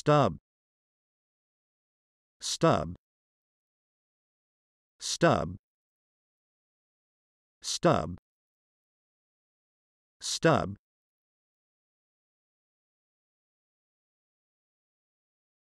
stub stub stub stub stub